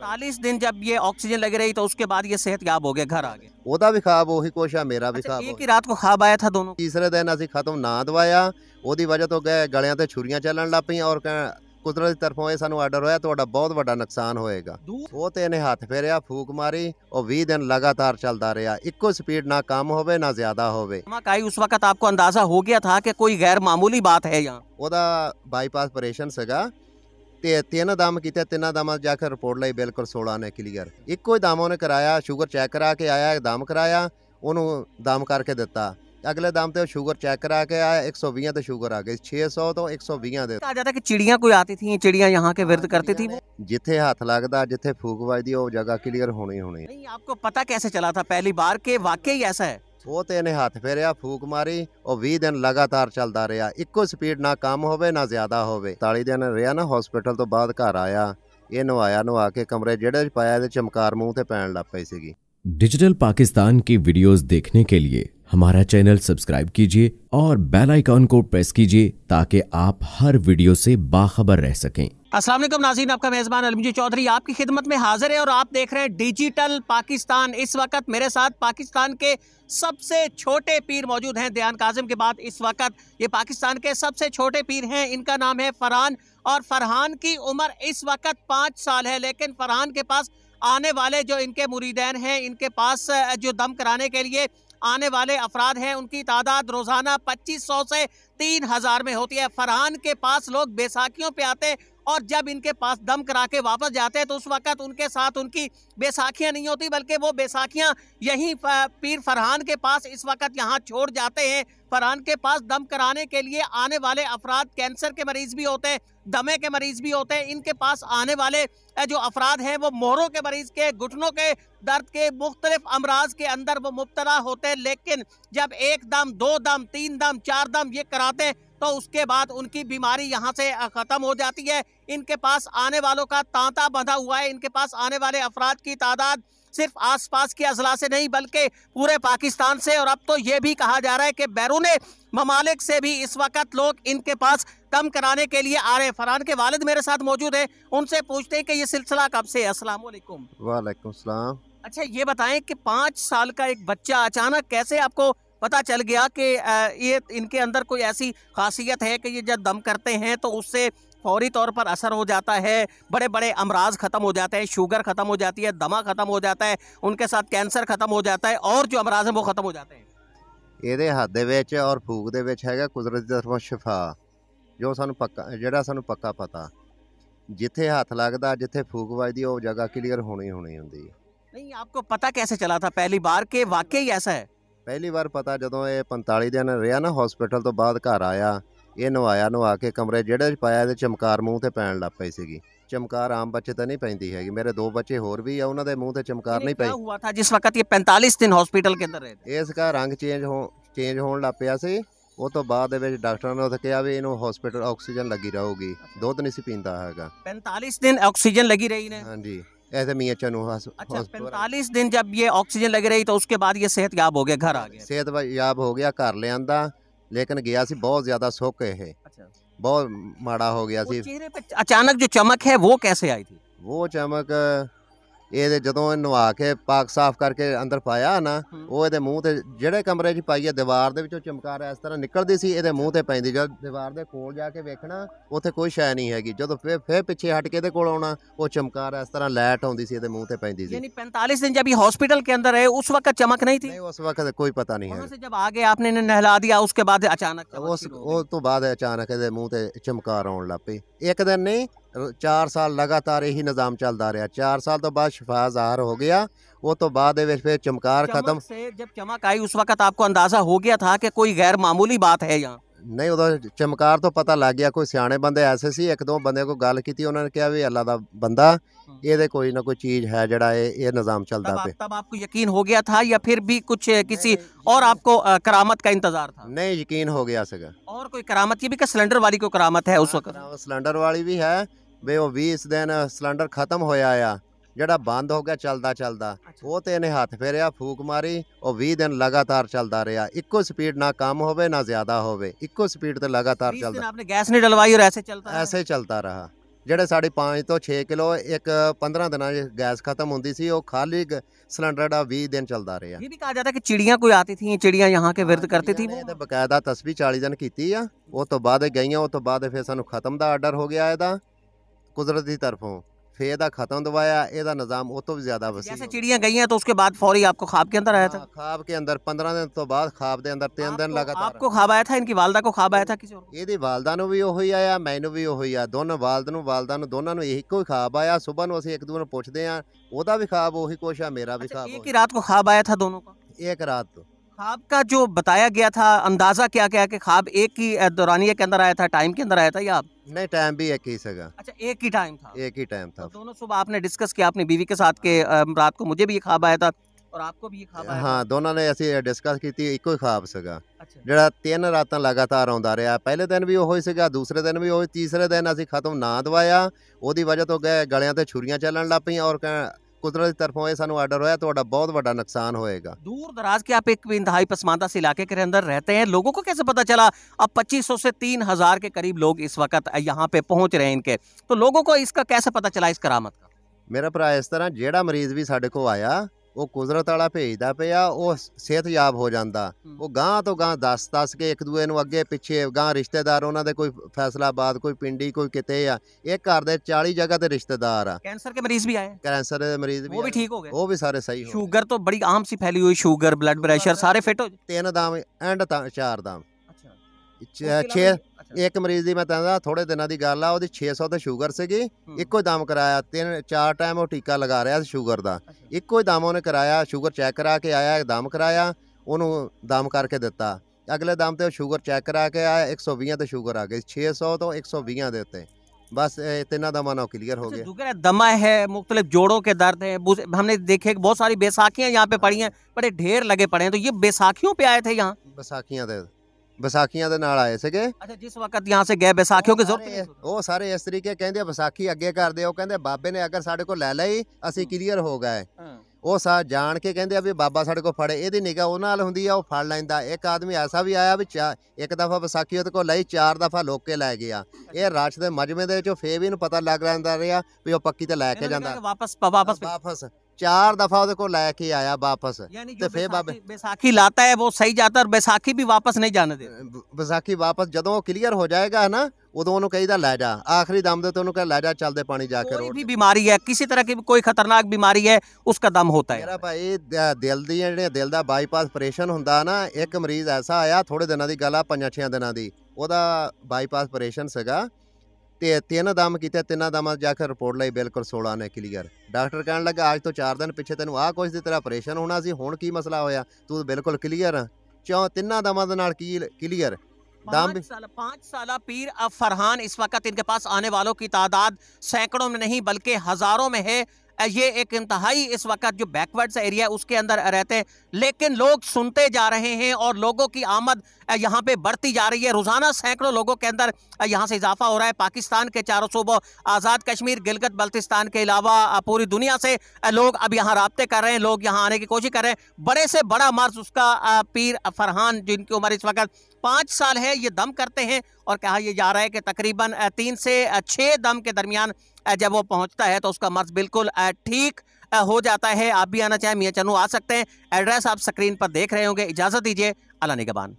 चालीस दिन जब ये ऑक्सीजन लग रही तो उसके बाद ये सेहत याब हो गया घर आ गया भी खाब वही कोशा मेरा भी अच्छा, खाब की रात को खाब आया था दोनों तीसरे दिन अभी खत्म ना दवाया वजह तो गए गलिया से छुरियां चलन लग पी और कुदरत तरफों सू आर्डर होया तो बहुत बड़ा नुकसान होएगा वो तो इन्हें हाथ फेरिया फूक मारी और भी दिन लगातार चलता रहा इको स्पीड ना कम हो ना ज्यादा हो धमाकाई उस वक्त आपको अंदाजा हो गया था कि कोई गैर मामूली बात है यहाँ वह बाईपास ऑपरेशन है ਤੇ ਤਿੰਨ ਦਮ ਕੀਤੇ ਤਿੰਨਾਂ ਦਮਾਂ ਜਾ ਕੇ ਰਿਪੋਰਟ ਲਈ ਬਿਲਕੁਲ 16 ਨੇ ਕਲੀਅਰ ਇੱਕੋ ਹੀ ਦਮ ਉਹਨੇ ਕਰਾਇਆ ਸ਼ੂਗਰ ਚੈੱਕ ਕਰਾ ਕੇ ਆਇਆ ਦਮ ਕਰਾਇਆ ਉਹਨੂੰ ਦਮ ਕਰਕੇ ਦਿੱਤਾ ਅਗਲੇ ਦਮ ਤੇ ਸ਼ੂਗਰ ਚੈੱਕ ਕਰਾ ਕੇ ਆਇਆ 120 ਤੇ ਸ਼ੂਗਰ ਆ ਗਈ 600 ਤੋਂ 120 ਦੇ ਤਾਂ ਜਦ ਕਿ ਚਿੜੀਆਂ ਕੋਈ ਆਤੀ ਸੀ ਚਿੜੀਆਂ ਯਹਾਂ ਕੇ ਵਿਰਤ ਕਰਤੀ ਸੀ ਜਿੱਥੇ ਹੱਥ ਲੱਗਦਾ ਜਿੱਥੇ ਫੂਕ ਵੱਜਦੀ ਉਹ ਜਗ੍ਹਾ ਕਲੀਅਰ ਹੋਣੀ ਹੋਣੀ ਨਹੀਂ ਆਪਕੋ ਪਤਾ ਕਿਵੇਂ ਚਲਾ ਥਾ ਪਹਿਲੀ ਬਾਰ ਕੇ ਵਾਕਈ ਐਸਾ ਹੈ वो तो इन्हें हाथ फेरिया फूक मारी और भी दिन लगातार चलता रहा एको स्पीड ना कम हो ज्यादा होताली दिन रहा ना होस्पिटल तो बाद घर आया ये नवाया नवा के कमरे जेडे पाया चमकार मूँह से पैन लग पे डिजिटल पाकिस्तान की वीडियोस देखने के लिए हमारा चैनल सब्सक्राइब कीजिए और बेल आइकॉन को प्रेस कीजिए ताकि आप हर वीडियो से बाखबर रह सकें असलम नाजीन आपका मेज़बान अलमजी चौधरी आपकी खिदमत में हाजिर है और आप देख रहे हैं डिजिटल पाकिस्तान इस वक्त मेरे साथ पाकिस्तान के सबसे छोटे पीर मौजूद हैं दयान काजम के बाद इस वक्त ये पाकिस्तान के सबसे छोटे पीर हैं इनका नाम है फरहान और फरहान की उम्र इस वक्त पाँच साल है लेकिन फरहान के पास आने वाले जो इनके मुरीदैन हैं इनके पास जो दम कराने के लिए आने वाले अफराद हैं उनकी तादाद रोज़ाना पच्चीस सौ से तीन हज़ार में होती है फरहान के पास लोग बैसाखियों पे आते और जब इनके पास दम करा के वापस जाते हैं तो उस वक्त उनके साथ उनकी बैसाखियाँ नहीं होती बल्कि वो बैसाखियाँ यहीं पीर फरहान के पास इस वक्त यहाँ छोड़ जाते हैं फरहान के पास दम कराने के लिए आने वाले अफराद कैंसर के मरीज़ भी होते हैं दमे के मरीज भी होते हैं इनके पास आने वाले जो अफराद हैं वो मोहरों के मरीज के घुटनों के दर्द के मुख्तलिफ अमराज के अंदर वो मुबतला होते हैं लेकिन जब एक दम दो दम तीन दम चार दम ये कराते हैं तो उसके बाद उनकी बीमारी यहाँ से ख़त्म हो जाती है इनके पास आने वालों का तांता बंधा हुआ है इनके पास आने वाले अफराद की तादाद सिर्फ आसपास के अजला से नहीं बल्कि पूरे पाकिस्तान से और अब तो ये भी कहा जा रहा है कि बैरून ममालिक से भी इस वक्त लोग इनके पास कम कराने के लिए आ रहे फरहान के वालिद मेरे साथ मौजूद है उनसे पूछते हैं कि ये सिलसिला कब से है अस्सलाम वालेकुम वालेकुम सलाम अच्छा ये बताएं कि पाँच साल का एक बच्चा अचानक कैसे आपको पता चल गया कि ये इनके अंदर कोई ऐसी खासियत है कि ये जब दम करते हैं तो उससे फौरी तौर पर असर हो जाता है बड़े बड़े अमराज ख़त्म हो जाते हैं शुगर ख़त्म हो जाती है दमा ख़त्म हो जाता है उनके साथ कैंसर ख़त्म हो जाता है और जो अमराज हैं वो ख़त्म हो जाते हैं ये हाथ और फूक है ਫੂਕ ਦੇ ਜੋ ਸਾਨੂੰ ਪੱਕਾ ਜਿਹੜਾ ਸਾਨੂੰ ਪੱਕਾ ਪਤਾ ਜਿੱਥੇ ਹੱਥ ਲੱਗਦਾ ਜਿੱਥੇ ਫੂਕ ਵੱਜਦੀ ਉਹ ਜਗ੍ਹਾ ਕਲੀਅਰ ਹੋਣੀ ਹੋਣੀ ਹੁੰਦੀ ਹੈ ਆਪਕੋ ਪਤਾ पता कैसे चला ਪਹਿਲੀ पहली ਕਿ ਵਾਕਈ ਐਸਾ ਹੈ ਪਹਿਲੀ ਵਾਰ ਪਤਾ ਜਦੋਂ ਇਹ 45 ਦਿਨ ਰਿਹਾ ਨਾ ਹਸਪੀਟਲ ਤੋਂ ਬਾਅਦ ਘਰ ਆਇਆ ਇਹ ਨਵਾਇਆ ਨਵਾ ਕੇ ਕਮਰੇ ਜਿਹੜੇ 'ਚ ਪਾਇਆ ਤੇ ਚਮਕਾਰ ਮੂੰਹ ਤੇ ਪੈਣ ਲੱਗ ਪਈ ਸੀਗੀ ਚਮਕਾਰ ਆਮ ਬੱਚੇ ਤਾਂ ਨਹੀਂ ਪੈਂਦੀ ਹੈਗੀ ਮੇਰੇ ਦੋ ਬੱਚੇ ਹੋਰ ਵੀ ਆ ਉਹਨਾਂ ਦੇ ਮੂੰਹ ਤੇ ਚਮਕਾਰ ਨਹੀਂ ਪਈ क्या ਹੋਇਆ हुआ था ਵਕਤ ਇਹ 45 ਦਿਨ ਹਸਪੀਟਲ ਕੇ ਅੰਦਰ ਰਹੇ ਇਸ ਦਾ ਰੰਗ ਚੇਂਜ ਹੋ ਚੇਂਜ ਹੋਣ ਲੱਗ ਪਿਆ ਸੀ ਉਹ ਤੋਂ ਬਾਅਦ ਦੇ ਵਿੱਚ ਡਾਕਟਰਾਂ ਨੇ ਉਹ ਕਿਹਾ ਵੀ ਇਹਨੂੰ ਹਸਪੀਟਲ ਆਕਸੀਜਨ ਲੱਗੀ ਰਹੂਗੀ ਦੁੱਧ ਨਹੀਂ ਸੀ ਪੀਂਦਾ ਹੈਗਾ 45 लगी रही ने ਹਾਂਜੀ हाँ ऐसे मियाँ चनू अच्छा, पैंतालीस दिन जब ये ऑक्सीजन लग रही तो उसके बाद ये सेहत याब हो गया घर आ गया सेहत याब हो गया घर लिया लेकिन गया सी बहुत ज़्यादा सुख है अच्छा। बहुत माड़ा हो गया सी चेहरे पर अचानक जो चमक है वो कैसे आई थी वो चमक ਇਹਦੇ ਜਦੋਂ ਇਹ ਨਵਾ ਕੇ ਪਾਕ ਸਾਫ਼ ਕਰਕੇ ਅੰਦਰ ਪਾਇਆ ਨਾ ਉਹ ਇਹਦੇ ਮੂੰਹ ਤੇ ਜਿਹੜੇ ਕਮਰੇ 'ਚ ਪਾਈ ਹੈ ਦੀਵਾਰ ਦੇ ਵਿੱਚੋਂ ਚਮਕਾਰ ਇਸ ਤਰ੍ਹਾਂ ਨਿਕਲਦੀ ਸੀ ਇਹਦੇ ਮੂੰਹ ਤੇ ਪੈਂਦੀ ਜਦ ਦੀਵਾਰ ਦੇ ਕੋਲ ਜਾ ਕੇ ਵੇਖਣਾ ਉੱਥੇ ਕੋਈ ਸ਼ੈ ਨਹੀਂ ਹੈਗੀ ਜਦੋਂ ਫਿਰ ਫਿਰ ਪਿੱਛੇ ਹਟ ਕੇ ਇਹਦੇ ਕੋਲ ਆਉਣਾ ਉਹ ਚਮਕਾਰ ਇਸ ਤਰ੍ਹਾਂ ਲਾਈਟ ਆਉਂਦੀ ਸੀ ਇਹਦੇ ਮੂੰਹ ਤੇ ਪੈਂਦੀ ਸੀ यानी 45 दिन जब ये हॉस्पिटल के अंदर है उस वक्त चमक नहीं थी नहीं उस वक्त कोई पता नहीं है वहाँ से जब आगे आपने इन्हें नहला दिया उसके बाद अचानक चमक ਉਸ शुरू हो गई। ਉਹ ਤੋਂ ਬਾਅਦ ਅਚਾਨਕ ਇਹਦੇ ਮੂੰਹ ਤੇ ਚਮਕਾਰ ਆਉਣ ਲੱਗ ਪਈ ਇੱਕ ਦਿਨ ਨਹੀਂ चार साल लगातार यही निज़ाम चलता रहा चार साल तो बाद शफा ज़ाहर हो गया वो तो बाद चमकार खत्म जब चमक आई उस वक्त आपको अंदाज़ा हो गया था कि कोई गैर मामूली बात है यहाँ नहीं उदो तो चमकार तो पता लग गया कोई सियाने बंदे ऐसे से एक दो बंद को गल की उन्होंने कहा भी अल्लाह का बंदा हम्म। ये कोई ना कोई चीज़ है जड़ा निज़ाम चलता पे तब आपको यकीन हो गया था या फिर भी कुछ किसी और आपको करामत का इंतजार था नहीं यकीन हो गया सगा और कोई करामत ये भी क्या सिलेंडर वाली को करामत है उस हाँ, वक्त सिलेंडर वाली भी है ਵੀ ਉਹ 20 ਦਿਨ ਸਿਲੰਡਰ ਖਤਮ ਹੋਇਆ ਆ ਜਿਹੜਾ ਬੰਦ ਹੋ ਗਿਆ ਚੱਲਦਾ ਚੱਲਦਾ ਉਹ ਤੇ ਇਹਨੇ ਹੱਥ ਫੇਰਿਆ ਫੂਕ ਮਾਰੀ ਉਹ 20 ਦਿਨ ਲਗਾਤਾਰ ਚੱਲਦਾ ਰਿਹਾ ਇੱਕੋ ਸਪੀਡ ਨਾ ਕਮ ਹੋਵੇ ਨਾ ਜ਼ਿਆਦਾ ਹੋਵੇ ਇੱਕੋ ਸਪੀਡ ਤੇ ਲਗਾਤਾਰ ਚੱਲਦਾ ਆਪਨੇ ਗੈਸ ਨਹੀਂ ਡਲਵਾਈ ਔਰ ਐਸੇ ਚੱਲਦਾ ਐਸੇ ਚੱਲਦਾ ਰਹਾ ਜਿਹੜੇ ਸਾਡੇ 5 ਤੋਂ 6 ਕਿਲੋ ਇੱਕ 15 ਦਿਨਾਂ ਦੀ ਗੈਸ ਖਤਮ ਹੁੰਦੀ ਸੀ ਉਹ ਖਾਲੀ ਸਿਲੰਡਰ ਦਾ 20 ਦਿਨ ਚੱਲਦਾ ਰਿਹਾ ਇਹ ਵੀ ਕਹਾ ਜਾਂਦਾ ਕਿ ਚਿੜੀਆਂ ਕੋਈ ਆਤੀ ਥੀ ਚਿੜੀਆਂ ਯਹਾਂ ਕੇ ਵਿਰਧ ਕਰਤੀ ਥੀ ਇਹ ਤਾਂ ਬਕਾਇਦਾ ਤਸਵੀਰ 40 ਦਿਨ ਕੀਤੀ ਆ ਉਹ ਤੋਂ ਬਾਅਦ ਗਈਆਂ ਉਹ ਤੋਂ ਬਾਅਦ ਫਿਰ ਸਾਨੂੰ ਖਤਮ ਦਾ ਆਰਡਰ ਹੋ ਗਿਆ ਇਹਦਾ कुदरत की तरफों फिर यह ख़त्म दवाया ए निज़ाम उस तो भी ज़्यादा वसी जैसे चिड़ियाँ गई हैं तो उसके बाद फौरी आपको खाब के अंदर आया था हाँ, खाब के अंदर पंद्रह दिन तो बाद खाब के अंदर तीन दिन लगा आपको खाब आया था इनकी वालदा को खाब आया था किसी और ਇਹਦੀ भी ਨੂੰ आया ਉਹੀ भी उही आया दोनों वालद न वालदा ਨੂੰ ਵਾਲਦਾ ਨੂੰ ਦੋਨਾਂ ਨੂੰ ਇੱਕੋ ਹੀ ਖਾਬ ਆਇਆ ਸਵੇਰ ਨੂੰ ਅਸੀਂ ਇੱਕ ਦੂਜੇ ਨੂੰ ਪੁੱਛਦੇ ਆ ਉਹਦਾ ਵੀ ਖਾਬ ਉਹੀ ਕੁਛ एक ही रात को खाब आया था दोनों का ਇੱਕ ਰਾਤ ਤੋਂ ख्वाब का जो बताया गया था अंदाज़ा क्या क्या कि खाब एक ही दौरानिया के अंदर आया था टाइम के अंदर आया था या आप नहीं टाइम भी एक ही सगा अच्छा एक ही टाइम था एक ही टाइम था तो दोनों सुबह आपने डिस्कस किया अपनी बीवी के साथ के रात को मुझे भी ये ख्वाब आया था और आपको भी ये ख्वाब आया हाँ दोनों ने ऐसी डिस्कस की थी एक ख्वाब सगा ਜਿਹੜਾ ਤਿੰਨ ਰਾਤਾਂ ਲਗਾਤਾਰ ਆਉਂਦਾ ਰਿਹਾ ਪਹਿਲੇ ਦਿਨ ਵੀ ਉਹੀ ਸੀਗਾ ਦੂਸਰੇ ਦਿਨ ਵੀ ਉਹੀ ਤੀਸਰੇ ਦਿਨ ਅਸੀਂ ਖਤਮ ਨਾ ਦਵਾਇਆ ਉਹਦੀ ਵਜ੍ਹਾ ਤੋਂ ਗਏ ਗਲਿਆਂ ਤੇ ਛੁਰੀਆਂ ਚੱਲਣ ਲੱਗ ਪਈਆਂ ਔਰ कुदरत की तरफों ये सू आर्डर होया तो बहुत व्डा नुकसान होएगा दूर दराज के आप एक इंतहाई पसमानदा से इलाके के अंदर रहते हैं लोगों को कैसे पता चला अब 2500 से 3000 के करीब लोग इस वक्त यहाँ पे पहुँच रहे हैं इनके तो लोगों को इसका कैसे पता चला इस करामत का मेरा भरा इस तरह जोड़ा मरीज भी साढ़े को आया ਉਹ ਕੁਦਰਤ ਵਾਲਾ ਭੇਜਦਾ ਪਿਆ ਉਹ ਸਿਹਤਯਾਬ ਹੋ ਜਾਂਦਾ ਉਹ ਗਾਂ ਤੋਂ ਗਾਂ ਦੱਸ ਦੱਸ ਕੇ ਇੱਕ ਦੂਏ ਨੂੰ ਅੱਗੇ ਪਿੱਛੇ ਗਾਂ ਰਿਸ਼ਤੇਦਾਰ ਉਹਨਾਂ ਦੇ ਕੋਈ ਫੈਸਲਾਬਾਦ ਕੋਈ ਪਿੰਡੀ ਕੋਈ ਕਿਤੇ ਆ ਇਹ ਘਰ ਦੇ 40 ਜਗ੍ਹਾ ਤੇ ਰਿਸ਼ਤੇਦਾਰ ਆ ਕੈਂਸਰ ਦੇ ਮਰੀਜ਼ ਵੀ ਆਏ ਕੈਂਸਰ ਦੇ ਮਰੀਜ਼ ਵੀ ਉਹ ਵੀ ਠੀਕ ਹੋ ਗਏ ਉਹ ਵੀ ਸਾਰੇ ਸਹੀ ਹੋ ਗਏ ਸ਼ੂਗਰ ਤੋਂ ਬੜੀ ਆਮ ਸੀ ਫੈਲੀ ਹੋਈ ਸ਼ੂਗਰ ਬਲੱਡ ਪ੍ਰੈਸ਼ਰ ਸਾਰੇ ਫਿੱਟ ਹੋ ਤਿੰਨ ਦਾਮ ਐਂਡ ਚਾਰ ਦਾਮ ਅੱਛਾ 6 ਇੱਕ ਮਰੀਜ਼ ਦੀ ਮੈਂ ਕਹਿੰਦਾ ਥੋੜੇ ਦਿਨਾਂ ਦੀ ਗੱਲ ਆ ਉਹਦੀ 600 ਤੇ ਸ਼ੂਗਰ ਸੀਗੀ ਇੱਕੋ ਹੀ ਦਮ ਕਰਾਇਆ ਤਿੰਨ ਚਾਰ ਟਾਈਮ ਉਹ ਟੀਕਾ ਲਗਾ ਰਿਹਾ ਸੀ ਸ਼ੂਗਰ ਦਾ ਇੱਕੋ ਹੀ ਦਮ ਉਹਨੇ ਕਰਾਇਆ ਸ਼ੂਗਰ ਚੈੱਕ ਕਰਾ ਕੇ ਆਇਆ ਦਮ ਕਰਾਇਆ ਉਹਨੂੰ ਦਮ ਕਰਕੇ ਦਿੱਤਾ ਅਗਲੇ ਦਮ ਤੇ ਉਹ ਸ਼ੂਗਰ ਚੈੱਕ ਕਰਾ ਕੇ ਆਇਆ 120 ਤੇ ਸ਼ੂਗਰ ਆ ਗਈ 600 ਤੋਂ 120 ਦੇ ਉੱਤੇ बस इतना दमा ना क्लियर हो गया दमा है मुख्तलिफ जोड़ों के दर्द है हमने देखे बहुत सारी बेसाखियाँ यहाँ पे पड़ी हैं बड़े ढेर लगे पड़े हैं तो ये बेसाखियों पे आए थे यहाँ बेसाखियाँ थे ਵਿਸਾਖੀਆਂ ਦੇ ਨਾਲ ਆਏ ਸੀਗੇ ਅੱਛਾ ਜਿਸ ਵਕਤ ਯਹਾਂ ਸੇ ਗਏ ਵਿਸਾਖੀਆਂ ਕੀ ਜ਼ਰੂਰਤ ਨਹੀਂ ਉਹ ਸਾਰੇ ਇਸ ਤਰੀਕੇ ਕਹਿੰਦੇ ਵਿਸਾਖੀ ਅੱਗੇ ਕਰਦੇ ਉਹ ਕਹਿੰਦੇ ਬਾਬੇ ਨੇ ਅਗਰ ਸਾਡੇ ਕੋਲ ਲੈ ਲਈ ਅਸੀਂ ਕਲੀਅਰ ਹੋ ਗਏ ਉਹ ਸਾ ਜਾਣ ਕੇ ਕਹਿੰਦੇ ਆ ਵੀ ਬਾਬਾ ਸਾਡੇ ਕੋਲ ਫੜੇ ਇਹਦੀ ਨਿਗਾ ਉਹ ਨਾਲ ਹੁੰਦੀ ਆ ਉਹ ਫੜ ਲੈਂਦਾ ਇੱਕ ਆਦਮੀ ਐਸਾ ਵੀ ਆਇਆ ਵੀ ਇੱਕ ਦਫਾ ਵਿਸਾਖੀ ਉਹਦੇ ਕੋਲ ਲਈ ਚਾਰ ਦਫਾ ਲੋਕ ਕੇ ਲੈ ਗਿਆ ਇਹ ਰਾਸ਼ ਦੇ ਮਜਮੇ ਦੇ ਵਿੱਚੋਂ ਫੇਰ ਵੀ ਨੂੰ ਪਤਾ ਲੱਗ ਰਹਿੰਦਾ ਰਿਹਾ ਵੀ ਉਹ ਪੱਕੀ ਤੇ ਲੈ ਕੇ ਜਾਂਦਾ ਵਾਪਸ ਵਾਪਸ ਵਾਪਸ ਚਾਰ ਦਫਾ ਉਹਦੇ ਕੋਲ ਲੈ ਕੇ ਆਇਆ ਵਾਪਸ ਤੇ ਫੇਰ ਬਾਬੇ ਵਿਸਾਖੀ ਲਾਤਾ ਹੈ ਉਹ ਸਹੀ ਜਾਤਾ ਔਰ ਵਿਸਾਖੀ ਵੀ ਵਾਪਸ ਨਹੀਂ ਜਾਣ ਦੇ ਵਿਸਾਖੀ ਵਾਪਸ ਜਦੋਂ ਉਹ ਕਲੀਅਰ ਹੋ ਜਾਏਗਾ ਨਾ ਉਦੋਂ ਉਹਨੂੰ ਕਹੀਦਾ ਲੈ ਜਾ ਆਖਰੀ ਦਮ ਦੇ ਤੇ ਉਹਨੂੰ ਕਹ ਲੈ ਜਾ ਚੱਲਦੇ ਪਾਣੀ ਜਾ ਕੇ ਕੋਈ ਵੀ ਬਿਮਾਰੀ ਹੈ ਕਿਸੇ ਤਰ੍ਹਾਂ ਦੀ ਕੋਈ ਖਤਰਨਾਕ ਬਿਮਾਰੀ ਹੈ ਉਸਕਾ ਦਮ ਹੋਤਾ ਹੈ ਮੇਰਾ ਭਾਈ ਦਿਲ ਦੀ ਜਿਹੜੇ ਦਿਲ ਦਾ ਬਾਈਪਾਸ ਆਪਰੇਸ਼ਨ ਹੁੰਦਾ ਨਾ ਇੱਕ ਮਰੀਜ਼ ਐਸਾ ਆਇਆ ਥੋੜੇ ਦਿਨਾਂ ਦੀ ਗੱਲ ਆ ਪੰਜਾਂ ਛੇ ਦਿਨਾਂ ਦੀ ਉਹਦਾ ਬਾਈਪਾਸ ਆਪਰੇਸ਼ਨ ਸੀਗਾ ਤੇ ਤਿੰਨ ਦਮ ਕੀਤੇ ਤਿੰਨਾਂ ਦਮਾਂ ਜਾ ਕੇ ਰਿਪੋਰਟ ਲਈ ਬਿਲਕੁਲ 16 ਨੇ ਕਲੀਅਰ ਡਾਕਟਰ ਕਹਿਣ ਲੱਗਾ ਅੱਜ ਤੋਂ 4 ਦਿਨ ਪਿੱਛੇ ਤੈਨੂੰ ਆਹ ਕੁਝ ਦੀ ਤਰ੍ਹਾਂ ਆਪਰੇਸ਼ਨ ਹੋਣਾ ਸੀ ਹੁਣ ਕੀ ਮਸਲਾ ਹੋਇਆ ਤੂੰ ਬਿਲਕੁਲ ਕਲੀਅਰ ਆ ਚੌ ਤਿੰਨਾਂ ਦਮਾਂ ਦੇ ਨਾਲ ਕਲੀਅਰ दाम पाँच साल पीर अब फरहान इस वक्त इनके पास आने वालों की तादाद सैकड़ों में नहीं बल्कि हजारों में है ये एक इंतहाई इस वक्त जो बैकवर्ड्स एरिया है उसके अंदर रहते हैं लेकिन लोग सुनते जा रहे हैं और लोगों की आमद यहाँ पे बढ़ती जा रही है रोज़ाना सैकड़ों लोगों के अंदर यहाँ से इजाफा हो रहा है पाकिस्तान के चारों सूबों आज़ाद कश्मीर गिलगत बल्तिस्तान के अलावा पूरी दुनिया से लोग अब यहाँ रबते कर रहे हैं लोग यहाँ आने की कोशिश कर रहे हैं बड़े से बड़ा मर्ज उसका पीर फरहान जिनकी उम्र इस वक्त पाँच साल है ये दम करते हैं और कहा यह जा रहा है कि तकरीबन तीन से छः दम के दरमियान जब वो पहुंचता है तो उसका मर्ज बिल्कुल ठीक हो जाता है आप भी आना चाहें मियाँ चनू आ सकते हैं एड्रेस आप स्क्रीन पर देख रहे होंगे इजाज़त दीजिए अला निगबान